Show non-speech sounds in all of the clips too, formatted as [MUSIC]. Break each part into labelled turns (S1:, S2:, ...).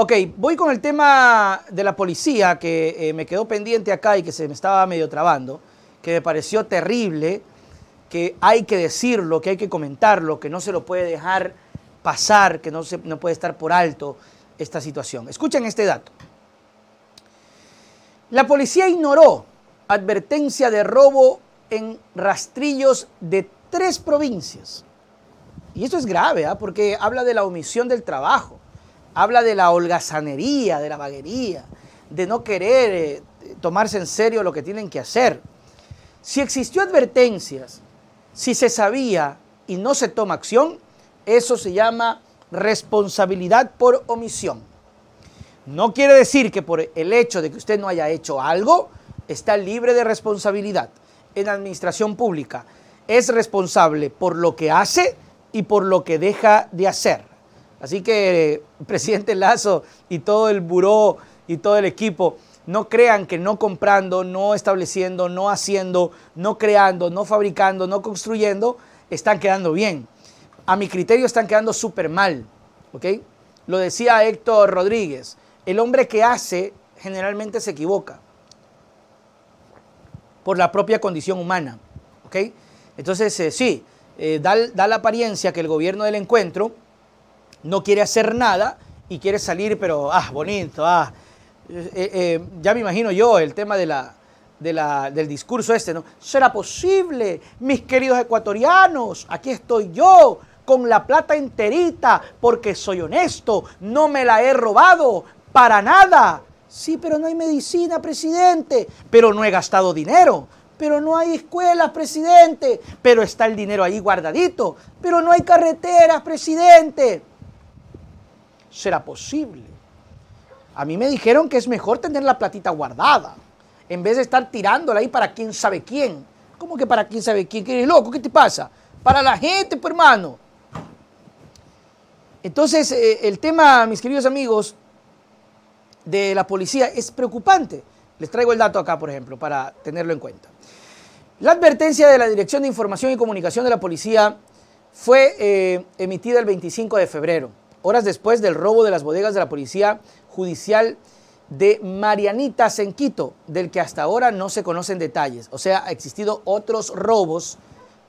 S1: Ok, voy con el tema de la policía que eh, me quedó pendiente acá y que se me estaba medio trabando, que me pareció terrible, que hay que decirlo, que hay que comentarlo, que no se lo puede dejar pasar, que no, se, no puede estar por alto esta situación. Escuchen este dato. La policía ignoró advertencia de robo en rastrillos de tres provincias. Y eso es grave, ¿ah? porque habla de la omisión del trabajo habla de la holgazanería, de la vaguería, de no querer eh, tomarse en serio lo que tienen que hacer. Si existió advertencias, si se sabía y no se toma acción, eso se llama responsabilidad por omisión. No quiere decir que por el hecho de que usted no haya hecho algo, está libre de responsabilidad. En administración pública es responsable por lo que hace y por lo que deja de hacer. Así que, [LAUGHS] presidente Lazo y todo el buró y todo el equipo, no crean que no comprando, no estableciendo, no haciendo, no creando, no fabricando, no construyendo, están quedando bien. A mi criterio están quedando súper mal. ¿ok? Lo decía Héctor Rodríguez, el hombre que hace generalmente se equivoca por la propia condición humana. ¿ok? Entonces, eh, sí, eh, da la apariencia que el gobierno del encuentro no quiere hacer nada y quiere salir, pero, ah, bonito, ah. Eh, eh, eh, ya me imagino yo el tema de la, del discurso este, ¿no? ¿Será posible, mis queridos ecuatorianos? Aquí estoy yo con la plata enterita porque soy honesto, no me la he robado para nada. Sí, pero no hay medicina, presidente, pero no he gastado dinero, pero no hay escuelas, presidente, pero está el dinero ahí guardadito, pero no hay carreteras, presidente será posible. A mí me dijeron que es mejor tener la platita guardada, en vez de estar tirándola ahí para quién sabe quién. ¿Cómo que para quién sabe quién? ¿Qué eres loco? ¿Qué te pasa? Para la gente, pues, hermano. Entonces, eh, el tema, mis queridos amigos, de la policía es preocupante. Les traigo el dato acá, por ejemplo, para tenerlo en cuenta. La advertencia de la Dirección de Información y Comunicación de la Policía fue eh, emitida el 25 de febrero. Horas después del robo de las bodegas de la Policía Judicial de Marianitas en Quito, del que hasta ahora no se conocen detalles. O sea, ha existido otros robos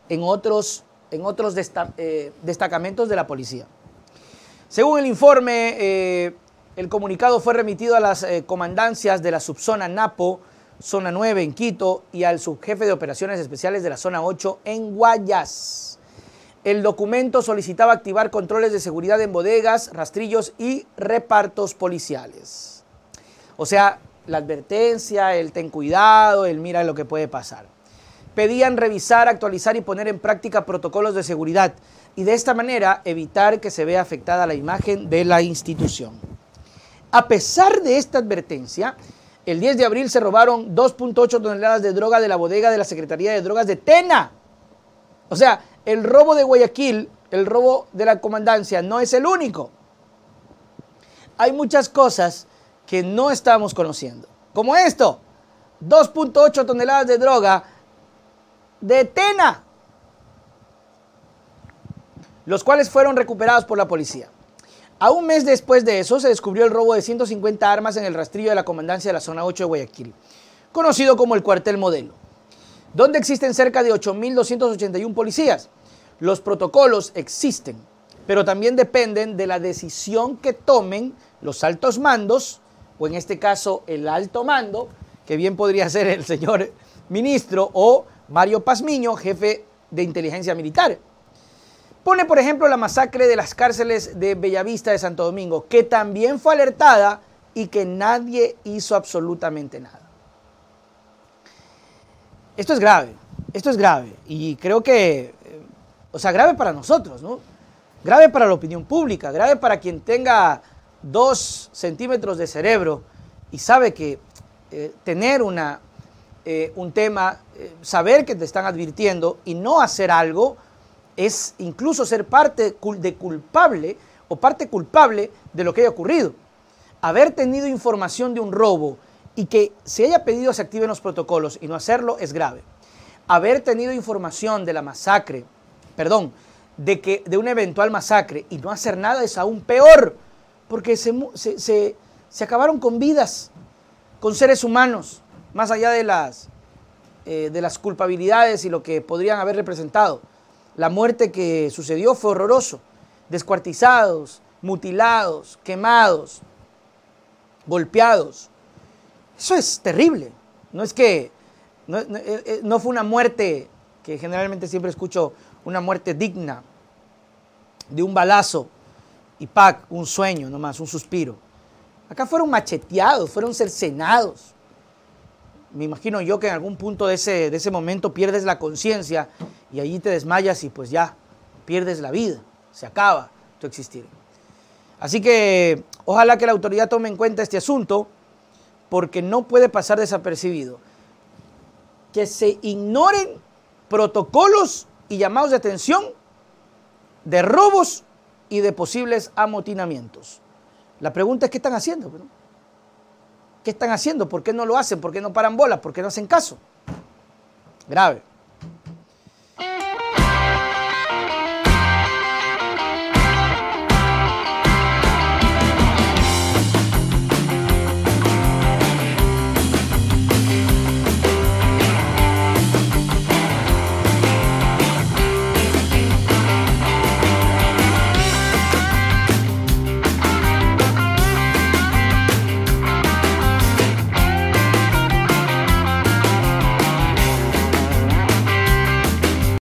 S1: en otros, en otros eh, destacamentos de la policía. Según el informe, eh, el comunicado fue remitido a las eh, comandancias de la subzona Napo, zona 9 en Quito, y al subjefe de operaciones especiales de la zona 8 en Guayas. El documento solicitaba activar controles de seguridad en bodegas, rastrillos y repartos policiales. O sea, la advertencia, el ten cuidado, el mira lo que puede pasar. Pedían revisar, actualizar y poner en práctica protocolos de seguridad y de esta manera evitar que se vea afectada la imagen de la institución. A pesar de esta advertencia, el 10 de abril se robaron 2.8 toneladas de droga de la bodega de la Secretaría de Drogas de Tena o sea, el robo de Guayaquil, el robo de la comandancia, no es el único. Hay muchas cosas que no estamos conociendo. Como esto, 2.8 toneladas de droga de Tena, los cuales fueron recuperados por la policía. A un mes después de eso se descubrió el robo de 150 armas en el rastrillo de la comandancia de la zona 8 de Guayaquil, conocido como el cuartel modelo donde existen cerca de 8.281 policías. Los protocolos existen, pero también dependen de la decisión que tomen los altos mandos, o en este caso el alto mando, que bien podría ser el señor ministro o Mario Pazmiño, jefe de inteligencia militar. Pone, por ejemplo, la masacre de las cárceles de Bellavista de Santo Domingo, que también fue alertada y que nadie hizo absolutamente nada. Esto es grave, esto es grave y creo que, eh, o sea, grave para nosotros, ¿no? Grave para la opinión pública, grave para quien tenga dos centímetros de cerebro y sabe que eh, tener una, eh, un tema, saber que te están advirtiendo y no hacer algo es incluso ser parte de culpable o parte culpable de lo que haya ocurrido. Haber tenido información de un robo y que se haya pedido se activen los protocolos y no hacerlo es grave. Haber tenido información de la masacre, perdón, de, que, de una eventual masacre y no hacer nada es aún peor, porque se, acabaron con vidas, con seres humanos, más allá de las, eh, de las culpabilidades y lo que podrían haber representado. La muerte que sucedió fue horroroso, descuartizados, mutilados, quemados, golpeados eso es terrible. No es que, eh, eh, no, fue una muerte, que generalmente siempre escucho, una muerte digna, de un balazo y pac, un sueño nomás, un suspiro. Acá fueron macheteados, fueron cercenados. Me imagino yo que en algún punto de ese, de ese momento pierdes la conciencia y allí te desmayas y pues ya, pierdes la vida, se acaba tu existir. Así que ojalá que la autoridad tome en cuenta este asunto porque no puede pasar desapercibido, que se ignoren protocolos y llamados de atención de robos y de posibles amotinamientos. La pregunta es, ¿qué están haciendo? ¿Qué están haciendo? ¿Por qué no lo hacen? ¿Por qué no paran bolas? ¿Por qué no hacen caso? Grave.